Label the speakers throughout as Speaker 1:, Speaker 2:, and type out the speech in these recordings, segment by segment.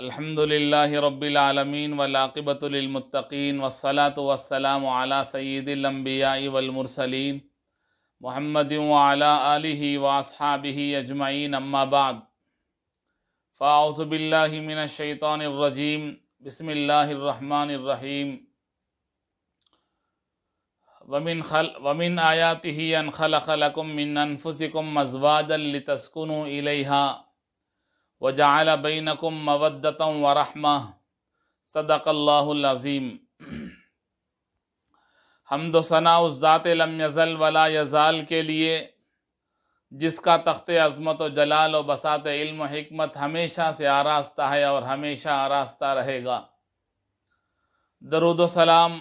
Speaker 1: अल्हम्दुलिल्लाहि रब्बिल आलमीन वलाक़िबतुलमतकीन वसलात वसलाम आला सैदिलम्बियाई वलमरसलिन मोहम्मद वाला आलिही वासहाबिही अजमाइन अम्माबाद फ़ाउज़बिल्लिमिनशैतरजीम बसमीम वमिन खल वमिन आयाति अन खलकलकुम मिन अनफुसिकुम मजवादल लितस्कुनु इलैहा व जाल बैनकुम मवदतम व रहमा सदक़ल्लाज़ीम हमद सना ज़ात लम यज़ल वला यज़ाल के लिए जिसका तख्त अज़मत व जलाल व बसात इल्म हमत हमेशा से आरास्ता है और हमेशा आरास्ता रहेगा दरुद सलाम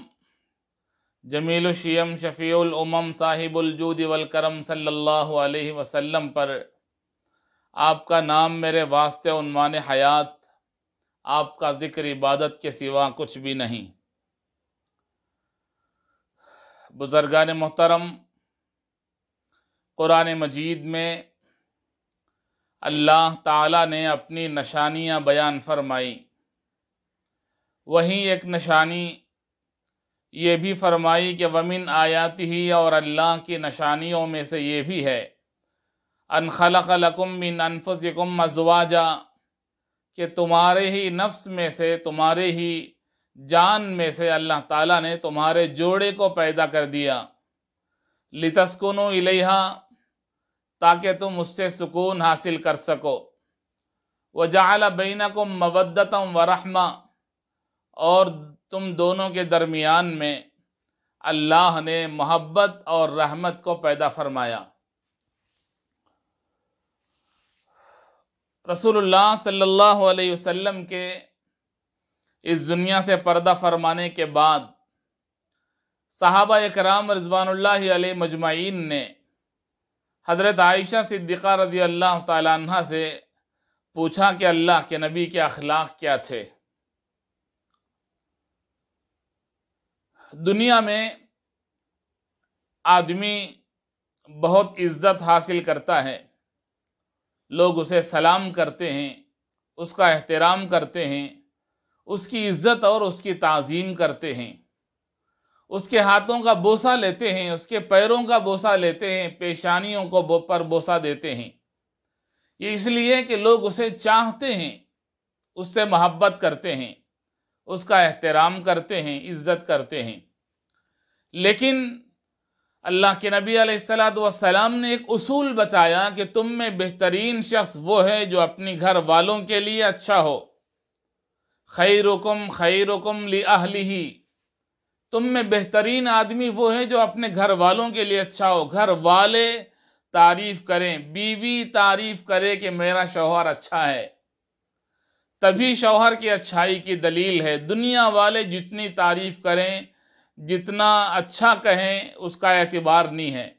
Speaker 1: जमील शफ़ील उमम साहिबुलजूद वलकरम सल्लल्लाहु अलैहि वसल्लम पर आपका नाम मेरे वास्ते उनमान हयात आपका ज़िक्र इबादत के सिवा कुछ भी नहीं बुज़र्गान मोहतरम क़ुरान मजीद में अल्लाह ताला ने अपनी निशानियाँ बयान फरमाई वहीं एक निशानी ये भी फरमाई कि वमिन आयाती ही और अल्लाह की निशानियों में से ये भी है अन खलकलकुम मिन मजवाजा कि तुम्हारे ही नफ्स में से तुम्हारे ही जान में से अल्लाह ताला ने तुम्हारे जोड़े को पैदा कर दिया लितस्कुनो इलेहा ताकि तुम उससे सुकून हासिल कर सको व जाल बीना को मवदतम रहमा और तुम दोनों के दरमियान में अल्लाह ने मोहब्बत और रहमत को पैदा फरमाया रसूलुल्लाह सल्लल्लाहु अलैहि वसल्लम के इस दुनिया से पर्दा फरमाने के बाद साहबा कराम रजवान मजमाइन ने हज़रत आयशा सिद्दीक़ा रजी अल्लाह तह से पूछा कि अल्लाह के नबी के अखलाक क्या थे दुनिया में आदमी बहुत इज़्ज़त हासिल करता है लोग उसे सलाम करते हैं उसका एहतराम करते हैं उसकी इज़्ज़त और उसकी तज़ीम करते हैं उसके हाथों का बोसा लेते हैं उसके पैरों का बोसा लेते हैं पेशानियों को बो पर बोसा देते हैं ये इसलिए कि लोग उसे चाहते हैं उससे मोहब्बत करते हैं उसका एहतराम करते हैं इज़्ज़त करते हैं लेकिन अल्लाह के नबी सलाम ने एक उसूल बताया कि तुम में बेहतरीन शख्स वो है जो अपने घर वालों के लिए अच्छा हो खैरुकुम रुकुम ली अहली तुम में बेहतरीन आदमी वो है जो अपने घर वालों के लिए अच्छा हो घर वाले तारीफ करें बीवी तारीफ करे कि मेरा शोहर अच्छा है तभी शौहर की अच्छाई की दलील है दुनिया वाले जितनी तारीफ करें जितना अच्छा कहें उसका एतबार नहीं है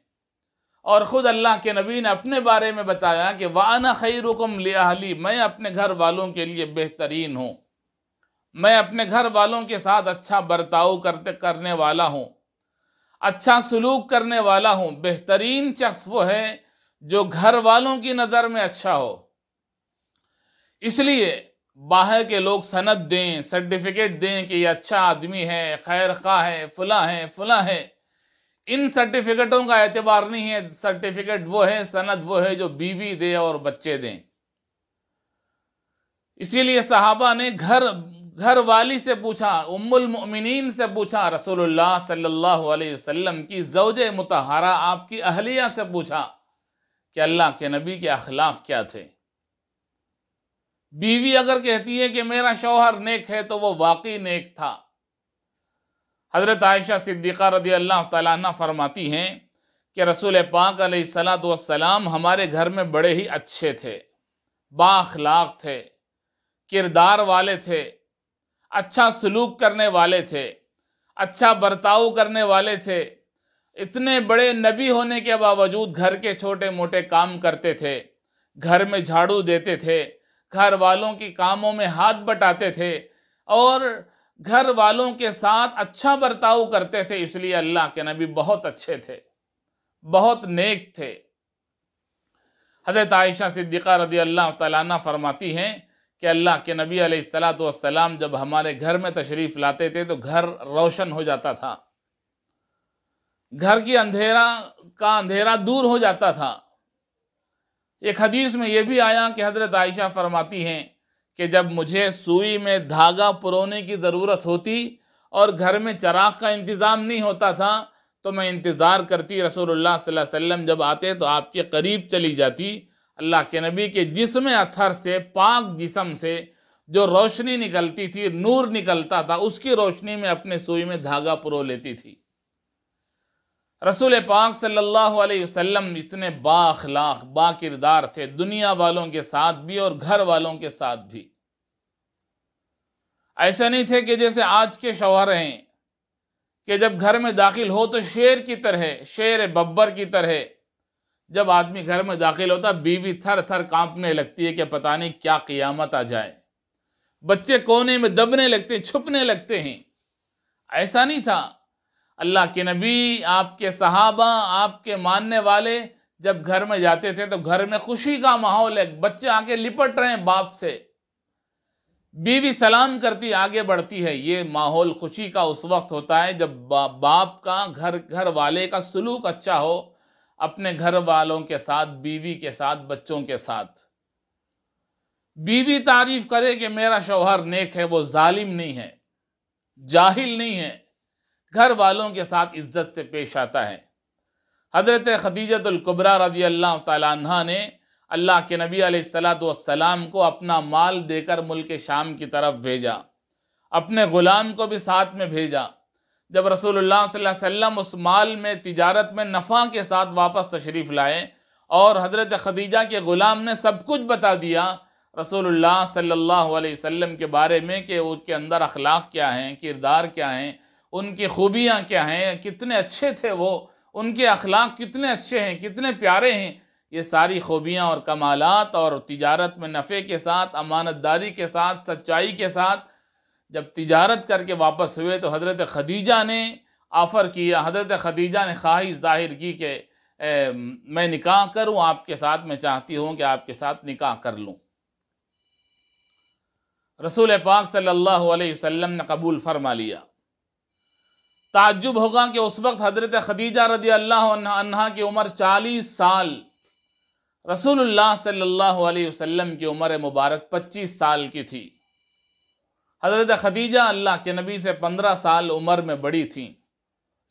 Speaker 1: और ख़ुद अल्लाह के नबी ने अपने बारे में बताया कि वाना खैर हुक्म लियाली मैं अपने घर वालों के लिए बेहतरीन हूँ मैं अपने घर वालों के साथ अच्छा बर्ताव करते करने वाला हूँ अच्छा सलूक करने वाला हूँ बेहतरीन शख्स वो है जो घर वालों की नज़र में अच्छा हो इसलिए बाहर के लोग सनद दें सर्टिफिकेट दें कि ये अच्छा आदमी है खैर खा है फला है फला है इन सर्टिफिकेटों का एतबार नहीं है सर्टिफिकेट वो है सनद वो है जो बीवी दे और बच्चे दें इसीलिए साहबा ने घर घर वाली से पूछा उम्मुल मोमिनीन से पूछा रसूलुल्लाह सल्लल्लाहु अलैहि वसल्लम की जवज मुतहरा आपकी अहलिया से पूछा कि अल्लाह के नबी के अखलाक क्या थे बीवी अगर कहती है कि मेरा शौहर नेक है तो वो वाकई नेक था हज़रत आयशा सिद्दीक़ा रदी अल्लाह तला फरमाती हैं कि रसूल पाक सलाम हमारे घर में बड़े ही अच्छे थे बाखलाक थे किरदार वाले थे अच्छा सलूक करने वाले थे अच्छा बर्ताव करने वाले थे इतने बड़े नबी होने के बावजूद घर के छोटे मोटे काम करते थे घर में झाड़ू देते थे घर वालों के कामों में हाथ बटाते थे और घर वालों के साथ अच्छा बर्ताव करते थे इसलिए अल्लाह के नबी बहुत अच्छे थे बहुत नेक थे हजरत आयशा सिद्दीक़ा रदी अल्लाह तला फरमाती हैं कि अल्लाह के नबी सलाम जब हमारे घर में तशरीफ़ लाते थे तो घर रोशन हो जाता था घर की अंधेरा का अंधेरा दूर हो जाता था एक हदीस में यह भी आया कि हज़रत आयशा फरमाती हैं कि जब मुझे सुई में धागा पुरोने की ज़रूरत होती और घर में चराग का इंतज़ाम नहीं होता था तो मैं इंतज़ार करती रसोल्ला वसम जब आते तो आपके करीब चली जाती अल्लाह के नबी के जिसम अथर से पाक जिसम से जो रोशनी निकलती थी नूर निकलता था उसकी रोशनी में अपने सुई में धागा पुरो लेती थी रसूल पाक सल्लल्लाहु अलैहि वसल्लम इतने बाखलाक बाकिरदार थे दुनिया वालों के साथ भी और घर वालों के साथ भी ऐसा नहीं थे कि जैसे आज के शौहर हैं कि जब घर में दाखिल हो तो शेर की तरह शेर बब्बर की तरह जब आदमी घर में दाखिल होता बीवी थर थर कांपने लगती है कि पता नहीं क्या क़ियामत आ जाए बच्चे कोने में दबने लगते छुपने लगते हैं ऐसा नहीं था अल्लाह के नबी आपके सहाबा आपके मानने वाले जब घर में जाते थे तो घर में खुशी का माहौल है बच्चे आके लिपट रहे हैं बाप से बीवी सलाम करती आगे बढ़ती है ये माहौल खुशी का उस वक्त होता है जब बाप का घर घर वाले का सलूक अच्छा हो अपने घर वालों के साथ बीवी के साथ बच्चों के साथ बीवी तारीफ करे कि मेरा शौहर नेक है वो जालिम नहीं है जाहिल नहीं है घर वालों के साथ इज्जत से पेश आता है हजरत खदीजतुल्कुबरा रजी अल्लाह तह ने अल्लाह के नबी सलाम को अपना माल देकर मुल्क शाम की तरफ भेजा अपने ग़ुलाम को भी साथ में भेजा जब रसूलुल्लाह वसल्लम उस माल में तिजारत में नफ़ा के साथ वापस तशरीफ़ लाए और हजरत खदीजा के ग़ुलाम ने सब कुछ बता दिया रसूलुल्लाह सल्ला वसम के बारे में कि उसके अंदर अखलाक क्या हैं किरदार क्या हैं उनकी खूबियाँ क्या हैं कितने अच्छे थे वो उनके अखलाक कितने अच्छे हैं कितने प्यारे हैं ये सारी खूबियाँ और कमालत और तिजारत में नफ़े के साथ अमानतदारी के साथ सच्चाई के साथ जब तिजारत करके वापस हुए तो हज़रत खदीजा ने आफ़र किया हज़रत खदीजा ने ख्वाहिश ज़ाहिर की कि मैं निकाह करूँ आपके साथ मैं चाहती हूँ कि आपके साथ निकाह कर लूँ रसूल पाक सल्लल्लाहु अलैहि वसल्लम ने कबूल फरमा लिया ताजुब होगा कि उस वक्त हजरत खदीजा रदी अल्लाह की उम्र चालीस साल रसूलुल्लाह सल्लल्लाहु अलैहि वसल्लम की उम्र मुबारक पच्चीस साल की थी हजरत खदीजा अल्लाह के नबी से पंद्रह साल उम्र में बड़ी थी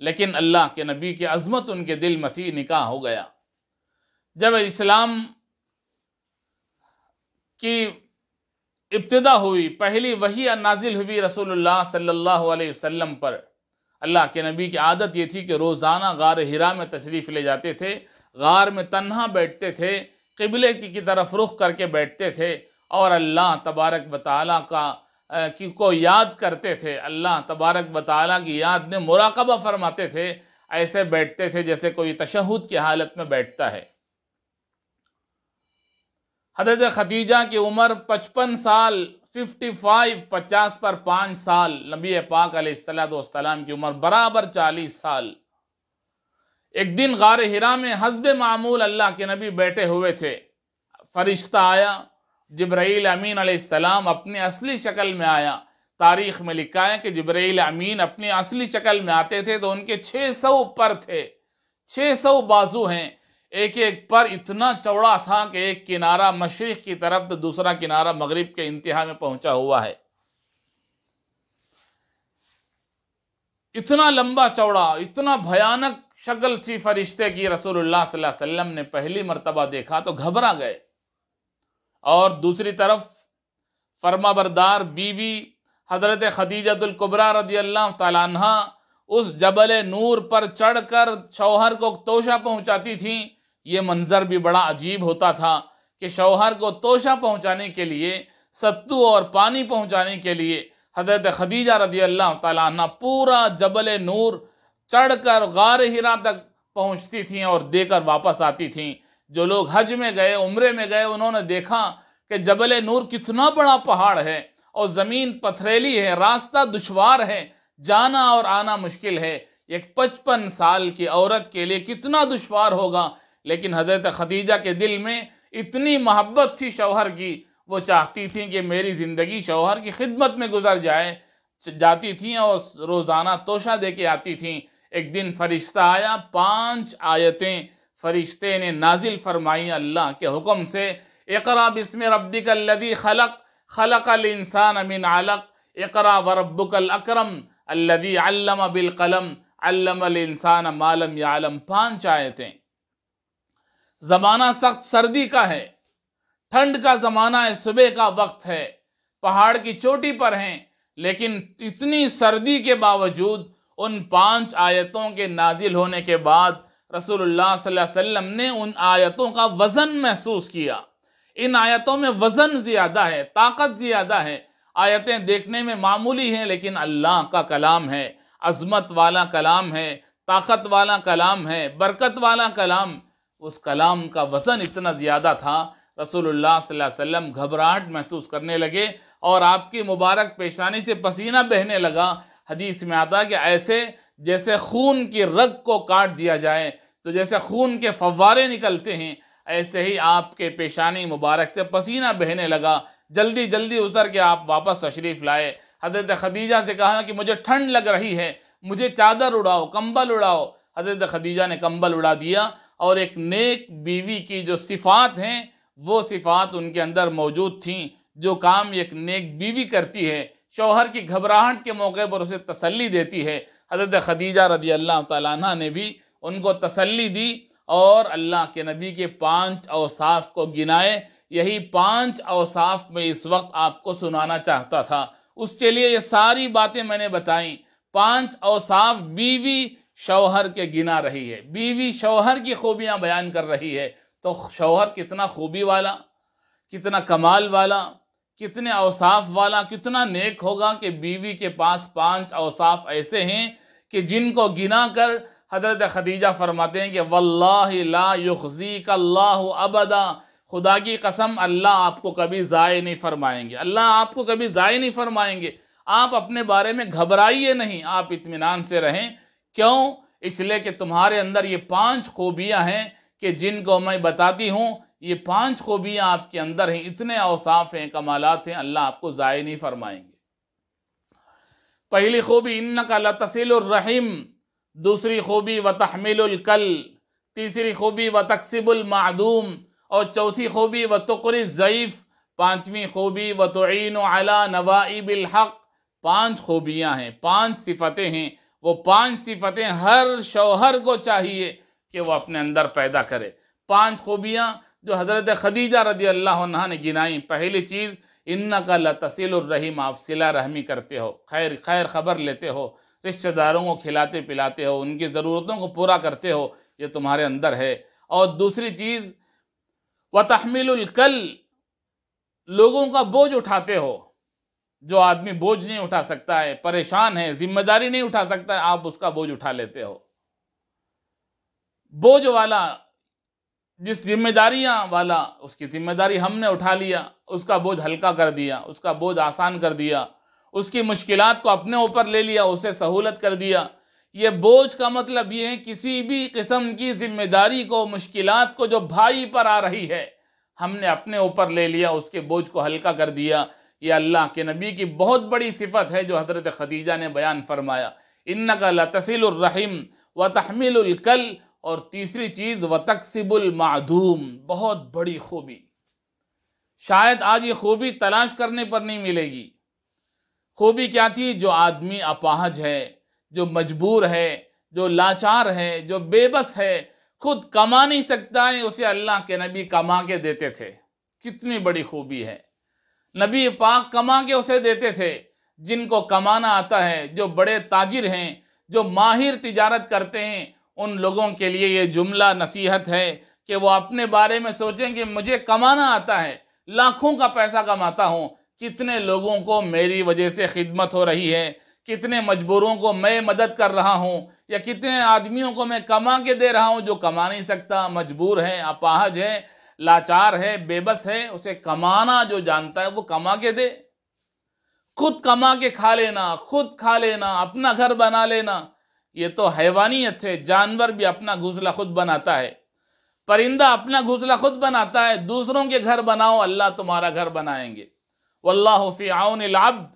Speaker 1: लेकिन अल्लाह के नबी की अजमत उनके दिल में थी निकाह हो गया जब इस्लाम की इब्तदा हुई पहली वही नाजिल हुई रसूलुल्लाह सल्लल्लाहु अलैहि वसल्लम पर अल्लाह के नबी की आदत ये थी कि रोज़ाना गार हिरा में तशरीफ़ ले जाते थे गार में तन्हा बैठते थे किबले की तरफ रुख करके बैठते थे और अल्लाह तबारक व का की को याद करते थे अल्लाह तबारक व की याद में मुराकबा फरमाते थे ऐसे बैठते थे जैसे कोई तशहद की हालत में बैठता है हजरत खदीजा की उम्र पचपन साल 55 पचास पर पांच साल नबी पाक सलाम की उम्र बराबर चालीस साल एक दिन गार हिरा में हजब मामूल अल्लाह के नबी बैठे हुए थे फरिश्ता आया जिब्राइल अमीन सलाम अपने असली शक्ल में आया तारीख में लिखा है कि जिब्राइल अमीन अपनी असली शक्ल में आते थे तो उनके 600 पर थे 600 बाजू हैं एक एक पर इतना चौड़ा था कि एक किनारा मशरक़ की तरफ तो दूसरा किनारा मगरिब के इंतहा में पहुंचा हुआ है इतना लंबा चौड़ा इतना भयानक शक्ल थी फरिश्ते की रसूलुल्लाह सल्लल्लाहु अलैहि वसल्लम ने पहली मरतबा देखा तो घबरा गए और दूसरी तरफ फर्मा बरदार बीवी हजरत खदीजतुल्कुबरा रदी अल्लाह तला उस जबल नूर पर चढ़कर शौहर को तोशा पहुंचाती थीं ये मंज़र भी बड़ा अजीब होता था कि शौहर को तोशा पहुँचाने के लिए सत्तू और पानी पहुँचाने के लिए हजरत खदीजा रजी अल्लाह तला पूरा जबल नूर चढ़ कर गार हिरा तक पहुँचती थी और देकर वापस आती थी जो लोग हज में गए उम्र में गए उन्होंने देखा कि जबल नूर कितना बड़ा पहाड़ है और ज़मीन पथरेली है रास्ता दुशवार है जाना और आना मुश्किल है एक पचपन साल की औरत के लिए कितना दुशवार होगा लेकिन हज़रत खदीजा के दिल में इतनी मोहब्बत थी शौहर की वो चाहती थी कि मेरी ज़िंदगी शौहर की खिदमत में गुजर जाए जाती थी और रोज़ाना तोशा दे के आती थी एक दिन फरिश्ता आया पांच आयतें फरिश्ते ने नाजिल फरमाई अल्लाह के हुक्म से इकरा बिस्म रब्बिकल्लदी खलक खलक इंसान अमिन आलक इकरा व रब्बुकल अक्रम अल्लदी अल्लम कलम अल्लम इंसान मालम यालम पांच आयतें ज़माना सख्त सर्दी का है ठंड का ज़माना है सुबह का वक्त है पहाड़ की चोटी पर हैं लेकिन इतनी सर्दी के बावजूद उन पांच आयतों के नाजिल होने के बाद रसूलुल्लाह सल्लल्लाहु अलैहि वसल्लम ने उन आयतों का वज़न महसूस किया इन आयतों में वज़न ज़्यादा है ताकत ज़्यादा है आयतें देखने में मामूली हैं लेकिन अल्लाह का कलाम है अजमत वाला कलाम है ताकत वाला कलाम है बरकत वाला कलाम उस कलाम का वज़न इतना ज़्यादा था रसोल्ला वसम घबराहट महसूस करने लगे और आपकी मुबारक पेशानी से पसीना बहने लगा हदीस में आता कि ऐसे जैसे खून की रग को काट दिया जाए तो जैसे खून के फव्वारे निकलते हैं ऐसे ही आपके पेशानी मुबारक से पसीना बहने लगा जल्दी जल्दी उतर के आप वापस तशरीफ़ लाए हजरत खदीजा से कहा कि मुझे ठंड लग रही है मुझे चादर उड़ाओ कंबल उड़ाओ हजरत खदीजा ने कंबल उड़ा दिया और एक नेक बीवी की जो सिफ़ात हैं वो सिफ़ात उनके अंदर मौजूद थीं जो काम एक नेक बीवी करती है शौहर की घबराहट के मौके पर उसे तसल्ली देती है हज़रत खदीजा रदी अल्लाह तह ने भी उनको तसल्ली दी और अल्लाह के नबी के पांच अवसाफ को गिनाए यही पांच अवसाफ में इस वक्त आपको सुनाना चाहता था उसके लिए ये सारी बातें मैंने बताई पांच अवसाफ बीवी शौहर के गिना रही है बीवी शौहर की खूबियां बयान कर रही है तो शौहर कितना खूबी वाला कितना कमाल वाला कितने अवसाफ वाला कितना नेक होगा कि बीवी के पास पांच अवसाफ ऐसे हैं कि जिनको गिना कर हजरत खदीजा फरमाते हैं कि वल्लाह ला अबदा खुदा की कसम अल्लाह आपको कभी ज़ाय नहीं फरमाएंगे अल्लाह आपको कभी ज़ाय नहीं फरमाएंगे आप अपने बारे में घबराइए नहीं आप इतमान से रहें क्यों इसलिए कि तुम्हारे अंदर ये पांच खूबियां हैं कि जिनको मैं बताती हूँ ये पांच खूबियां आपके अंदर हैं इतने अवसाफ हैं कमालत हैं अल्लाह आपको ज़ाय नहीं फरमाएंगे पहली खूबी इन्न का लतसिलरहीम दूसरी खूबी व तहमिलकल तीसरी खूबी व तकसीबुलमादूम और चौथी खूबी व तकर ज़यीफ़ पाँचवीं खूबी व तोन अला नवाइबिलहक़ पाँच खूबियाँ हैं पाँच सिफतें हैं वो पांच सिफतें हर शौहर को चाहिए कि वो अपने अंदर पैदा करे पांच खूबियाँ जो हज़रत खदीजा रदी अल्लाह ने गिनाई पहली चीज़ इन्ना का रहीम आप सिला रहमी करते हो खैर खैर खबर लेते हो रिश्तेदारों को खिलाते पिलाते हो उनकी ज़रूरतों को पूरा करते हो ये तुम्हारे अंदर है और दूसरी चीज़ व तहमिलकल लोगों का बोझ उठाते हो जो आदमी बोझ नहीं उठा सकता है परेशान है जिम्मेदारी नहीं उठा सकता है आप उसका बोझ उठा लेते हो बोझ वाला जिस जिम्मेदारियां वाला उसकी जिम्मेदारी हमने उठा लिया उसका बोझ हल्का कर दिया उसका बोझ आसान कर दिया उसकी मुश्किलात को अपने ऊपर ले लिया उसे सहूलत कर दिया ये बोझ का मतलब ये है किसी भी किस्म की जिम्मेदारी को मुश्किलात को जो भाई पर आ रही है हमने अपने ऊपर ले लिया उसके बोझ को हल्का कर दिया ये अल्लाह के नबी की बहुत बड़ी सिफत है जो हज़रत खदीजा ने बयान फरमाया इन का व तहमिलकल और तीसरी चीज़ व तकसिबुलमाधूम बहुत बड़ी खूबी शायद आज ये खूबी तलाश करने पर नहीं मिलेगी खूबी क्या थी जो आदमी अपाहज है जो मजबूर है जो लाचार है जो बेबस है खुद कमा नहीं सकता है उसे अल्लाह के नबी कमा के देते थे कितनी बड़ी खूबी है नबी पाक कमा के उसे देते थे जिनको कमाना आता है जो बड़े ताजिर हैं जो माहिर तिजारत करते हैं उन लोगों के लिए ये जुमला नसीहत है कि वो अपने बारे में सोचें कि मुझे कमाना आता है लाखों का पैसा कमाता हूँ कितने लोगों को मेरी वजह से खिदमत हो रही है कितने मजबूरों को मैं मदद कर रहा हूँ या कितने आदमियों को मैं कमा के दे रहा हूँ जो कमा नहीं सकता मजबूर है अपाहज है लाचार है बेबस है उसे कमाना जो जानता है वो कमा के दे खुद कमा के खा लेना खुद खा लेना अपना घर बना लेना ये तो हैवानियत है जानवर भी अपना घोंसला खुद बनाता है परिंदा अपना घोंसला खुद बनाता है दूसरों के घर बनाओ अल्लाह तुम्हारा घर बनाएंगे वल्लाफ़ी आउन लाब्द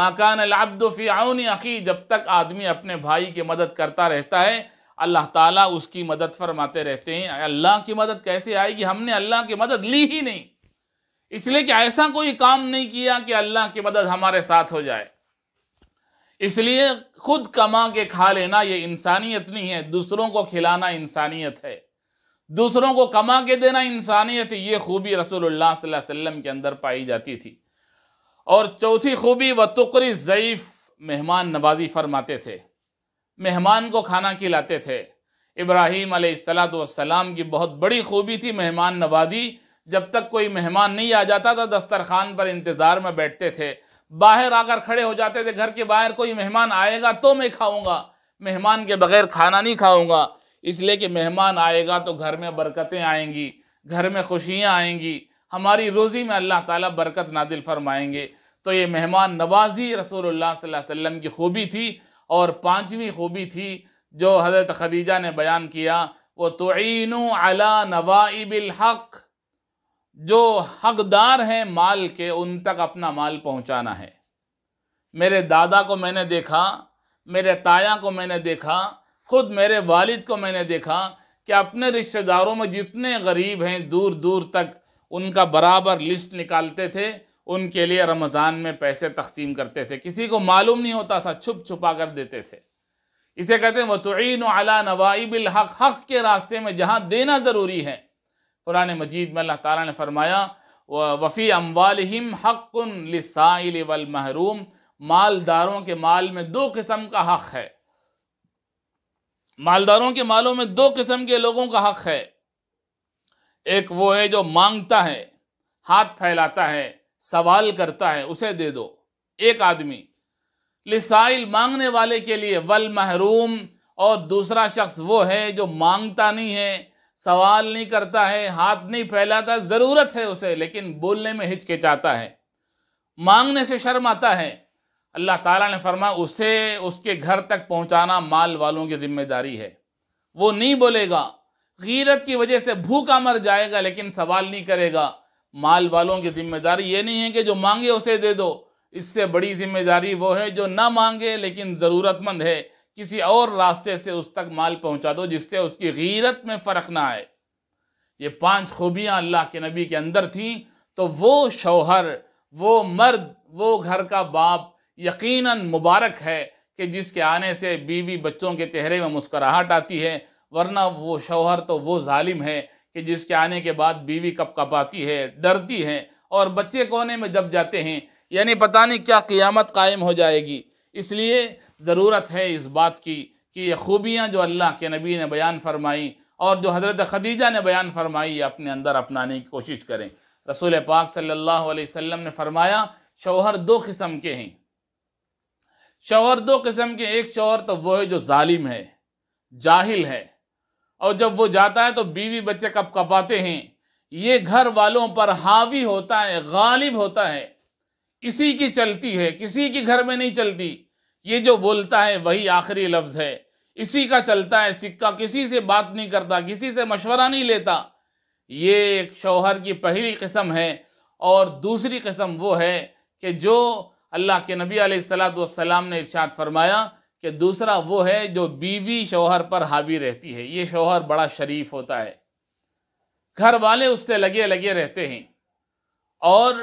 Speaker 1: माकान लाब्दो फ़ी आउन अकी जब तक आदमी अपने भाई की मदद करता रहता है अल्लाह ताला उसकी मदद फरमाते रहते हैं अल्लाह की मदद कैसे आएगी हमने अल्लाह की मदद ली ही नहीं इसलिए कि ऐसा कोई काम नहीं किया कि अल्लाह की मदद हमारे साथ हो जाए इसलिए खुद कमा के खा लेना ये इंसानियत नहीं है दूसरों को खिलाना इंसानियत है दूसरों को कमा के देना इंसानियत ये खूबी रसूलुल्लाह सल्लल्लाहु अलैहि वसल्लम के अंदर पाई जाती थी और चौथी खूबी व तुकरी ज़यीफ़ मेहमान नवाजी फरमाते थे मेहमान को खाना खिलाते थे इब्राहीम सलाम की बहुत बड़ी खूबी थी मेहमान नवाजी जब तक कोई मेहमान नहीं आ जाता था दस्तरखान पर इंतज़ार में बैठते थे बाहर आकर खड़े हो जाते थे घर के बाहर कोई मेहमान आएगा तो मैं खाऊंगा मेहमान के बगैर खाना नहीं खाऊंगा इसलिए कि मेहमान आएगा तो घर में बरकतें आएंगी घर में खुशियाँ आएंगी हमारी रोज़ी में अल्लाह ताला बरकत नादिल फरमाएंगे तो ये मेहमान नवाजी रसूलुल्लाह सल्लल्लाहु अलैहि वसल्लम की खूबी थी और पांचवी खूबी थी जो हज़रत खदीजा ने बयान किया वो तोन अला नवाइबिल हक जो हकदार हैं माल के उन तक अपना माल पहुंचाना है मेरे दादा को मैंने देखा मेरे ताया को मैंने देखा खुद मेरे वालिद को मैंने देखा कि अपने रिश्तेदारों में जितने गरीब हैं दूर दूर तक उनका बराबर लिस्ट निकालते थे उनके लिए रमज़ान में पैसे तकसीम करते थे किसी को मालूम नहीं होता था छुप छुपा कर देते थे इसे कहते हैं वतुन अला नवाइबिल हक हक के रास्ते में जहाँ देना ज़रूरी है कुरान मजीद में अल्लाह ताला ने फरमाया वफ़ी अम्वालहिम हक लिसाइल वल महरूम मालदारों के माल में दो किस्म का हक़ है मालदारों के मालों में दो किस्म के लोगों का हक़ है एक वो है जो मांगता है हाथ फैलाता है सवाल करता है उसे दे दो एक आदमी लिसाइल मांगने वाले के लिए वल महरूम और दूसरा शख्स वो है जो मांगता नहीं है सवाल नहीं करता है हाथ नहीं फैलाता ज़रूरत है उसे लेकिन बोलने में हिचकिचाता है मांगने से शर्म आता है अल्लाह ताला ने फरमा उसे उसके घर तक पहुंचाना माल वालों की जिम्मेदारी है वो नहीं बोलेगा गीरत की वजह से भूखा मर जाएगा लेकिन सवाल नहीं करेगा माल वालों की जिम्मेदारी ये नहीं है कि जो मांगे उसे दे दो इससे बड़ी जिम्मेदारी वो है जो ना मांगे लेकिन ज़रूरतमंद है किसी और रास्ते से उस तक माल पहुंचा दो जिससे उसकी गीरत में फ़र्क ना आए ये पांच खूबियां अल्लाह के नबी के अंदर थीं तो वो शौहर वो मर्द वो घर का बाप यकीनन मुबारक है कि जिसके आने से बीवी बच्चों के चेहरे में मुस्कराहट आती है वरना वो शौहर तो वो ालिम है कि जिसके आने के बाद बीवी कप कपाती है डरती है और बच्चे कोने में दब जाते हैं यानी पता नहीं क्या क़ियामत कायम हो जाएगी इसलिए ज़रूरत है इस बात की कि ये खूबियाँ जो अल्लाह के नबी ने बयान फरमाई और जो हज़रत खदीजा ने बयान फरमाई अपने अंदर अपनाने की कोशिश करें रसूल पाक सल्लल्लाहु अलैहि वसल्लम ने फरमाया शौहर दो किस्म के हैं शौहर दो किस्म के एक शौहर तो वो है जो जालिम है जाहिल है और जब वो जाता है तो बीवी बच्चे कप कपाते हैं ये घर वालों पर हावी होता है गालिब होता है इसी की चलती है किसी के घर में नहीं चलती ये जो बोलता है वही आखिरी लफ्ज़ है इसी का चलता है सिक्का किसी से बात नहीं करता किसी से मशवरा नहीं लेता ये एक शौहर की पहली कस्म है और दूसरी कस्म वो है कि जो अल्लाह के नबी सलाम ने इर्शाद फरमाया कि दूसरा वो है जो बीवी शोहर पर हावी रहती है ये शोहर बड़ा शरीफ होता है घर वाले उससे लगे लगे रहते हैं और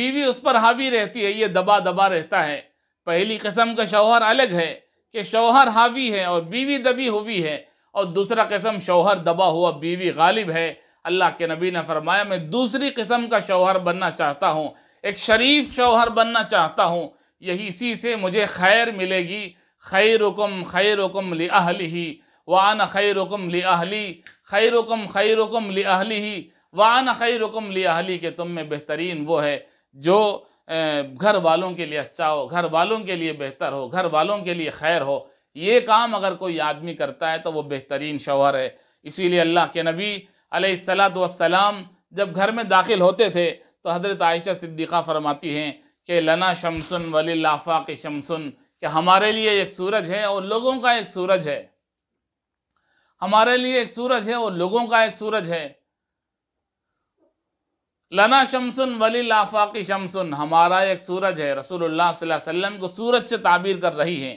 Speaker 1: बीवी उस पर हावी रहती है ये दबा दबा रहता है पहली कस्म का शोहर अलग है कि शोहर हावी है और बीवी दबी हुई है और दूसरा कस्म शोहर दबा हुआ बीवी गालिब है अल्लाह के नबी ने फरमाया मैं दूसरी कस्म का शोहर बनना चाहता हूँ एक शरीफ शोहर बनना चाहता हूँ यही इसी से मुझे खैर मिलेगी खैरुकुम खैरुकुम लि अहली वान खैरुकुम लि अहली खैरुकुम खैरुकुम लि अहली वान खैरुकुम लि अहली के तुम में बेहतरीन वो है जो घर वालों के लिए अच्छा हो घर वालों के लिए बेहतर हो घर वालों के लिए खैर हो ये काम अगर कोई आदमी करता है तो वो बेहतरीन शोहर है इसीलिए अल्लाह के नबी अलैहिस्सलात वसलाम जब घर में दाखिल होते थे तो हज़रत आयशा सिद्दीक़ा फरमाती हैं कि लना शमसन वली लाफाक शमसन कि हमारे लिए एक सूरज है और लोगों का एक सूरज है हमारे लिए एक सूरज है और लोगों का एक सूरज है लना शमसुन वली की शमसुन हमारा एक सूरज है रसूलुल्लाह सल्लल्लाहु अलैहि वसल्लम को सूरज से ताबीर कर रही है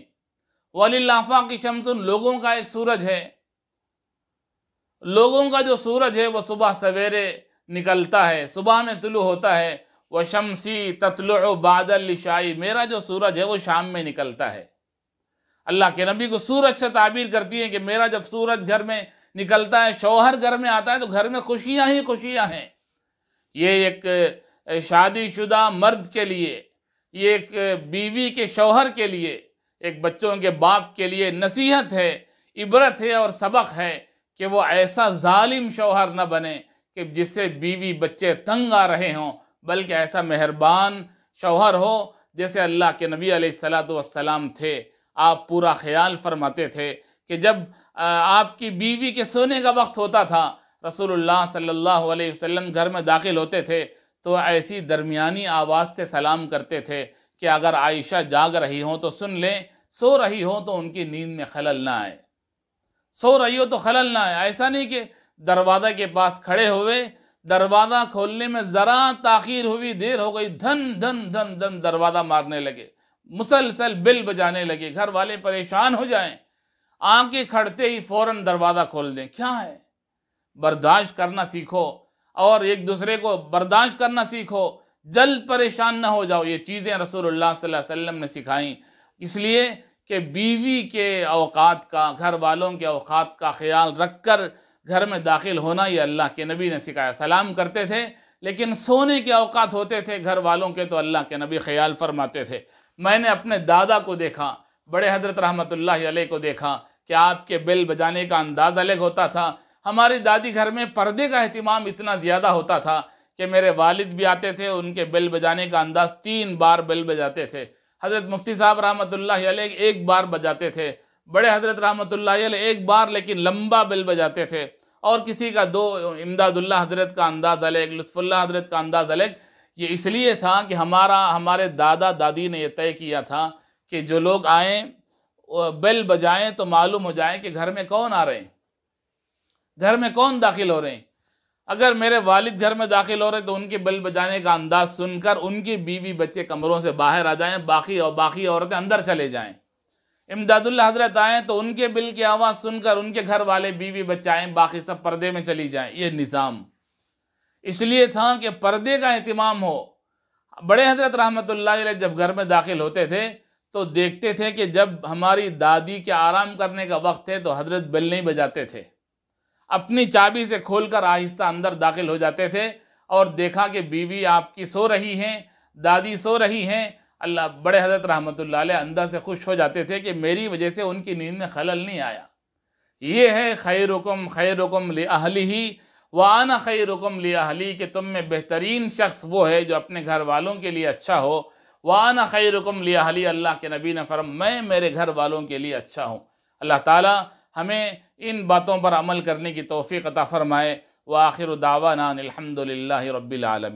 Speaker 1: वली की शमसुन लोगों का एक सूरज है लोगों का जो सूरज है वो सुबह सवेरे निकलता है सुबह में तुलू होता है व शमसी ततल बादल शाही मेरा जो सूरज है वो शाम में निकलता है अल्लाह के नबी को सूरज से ताबीर करती है कि मेरा जब सूरज घर में निकलता है शौहर घर में आता है तो घर में खुशियाँ ही खुशियाँ हैं ये एक शादीशुदा मर्द के लिए ये एक बीवी के शौहर के लिए एक बच्चों के बाप के लिए नसीहत है इबरत है और सबक है कि वो ऐसा जालिम शौहर न बने कि जिससे बीवी बच्चे तंग आ रहे हों बल्कि ऐसा मेहरबान शौहर हो जैसे अल्लाह के नबी सलाम थे आप पूरा ख्याल फरमाते थे कि जब आपकी बीवी के सोने का वक्त होता था रसूलुल्लाह सल्लल्लाहु अलैहि वसल्लम घर में दाखिल होते थे तो ऐसी दरमियानी आवाज़ से सलाम करते थे कि अगर आयशा जाग रही हो तो सुन लें सो रही हो तो उनकी नींद में खलल ना आए सो रही हो तो खलल ना आए ऐसा नहीं कि दरवाज़ा के पास खड़े हुए दरवाज़ा खोलने में ज़रा ताखिर हुई देर हो गई धन धन धन धन दरवाज़ा मारने लगे मुसलसल बिल बजाने लगे घर वाले परेशान हो जाए आंखें खड़ते ही फौरन दरवाज़ा खोल दें क्या है बर्दाश्त करना सीखो और एक दूसरे को बर्दाश्त करना सीखो जल्द परेशान ना हो जाओ ये चीज़ें रसूलुल्लाह सल्लल्लाहु अलैहि वसल्लम ने सिखाई इसलिए कि बीवी के अवकात का घर वालों के अवकात का ख्याल रखकर कर घर में दाखिल होना ये अल्लाह के नबी ने सिखाया सलाम करते थे लेकिन सोने के अवकात होते थे घर वालों के तो अल्लाह के नबी ख्याल फरमाते थे मैंने अपने दादा को देखा बड़े हजरत रहमत को देखा कि आपके बिल बजाने का अंदाज़ अलग होता था हमारी दादी घर में पर्दे का अहतमाम इतना ज़्यादा होता था कि मेरे वालिद भी आते थे उनके बिल बजाने का अंदाज़ तीन बार बिल बजाते थे हज़रत मुफ्ती साहब रहमत एक बार बजाते थे बड़े हज़रत रहमत एक बार लेकिन लंबा बिल बजाते थे और किसी का दो इमदादुल्ला हजरत का अंदाज़ अलग लुफ़ुल्ला हजरत का अंदाज़ अलग ये इसलिए था कि हमारा हमारे दादा दादी ने यह तय किया था कि जो लोग आएँ बेल बजाएं तो मालूम हो जाए कि घर में कौन आ रहे हैं घर में कौन दाखिल हो रहे हैं अगर मेरे वालिद घर में दाखिल हो रहे तो उनके बेल बजाने का अंदाज़ सुनकर उनकी बीवी बच्चे कमरों से बाहर आ जाएं बाकी और बाकी औरतें अंदर चले जाएं इमदादुल्ला हजरत आए तो उनके बिल की आवाज़ सुनकर उनके घर वाले बीवी बच्चाए बाकी सब पर्दे में चली जाए ये निज़ाम इसलिए था कि पर्दे का अहतमाम हो बड़े हजरत रहमत जब घर में दाखिल होते थे तो देखते थे कि जब हमारी दादी के आराम करने का वक्त है तो हजरत बिल नहीं बजाते थे अपनी चाबी से खोलकर आहिस्ता अंदर दाखिल हो जाते थे और देखा कि बीवी आपकी सो रही हैं दादी सो रही हैं अल्लाह बड़े हजरत रहमत अंदर से खुश हो जाते थे कि मेरी वजह से उनकी नींद में खलल नहीं आया ये है खै रकम खै रकम लहली ही वाना खै रकम लहली कि तुम में बेहतरीन शख्स वो है जो अपने घर वालों के लिए अच्छा हो वाना खै रकम लहली अल्लाह के नबी ने फरम मैं मेरे घर वालों के लिए अच्छा हूँ अल्लाह ताली हमें इन बातों पर अमल करने की तोफ़ी अता फ़रमाए व आखिर दावा अलहमदिल्ला रबीआलम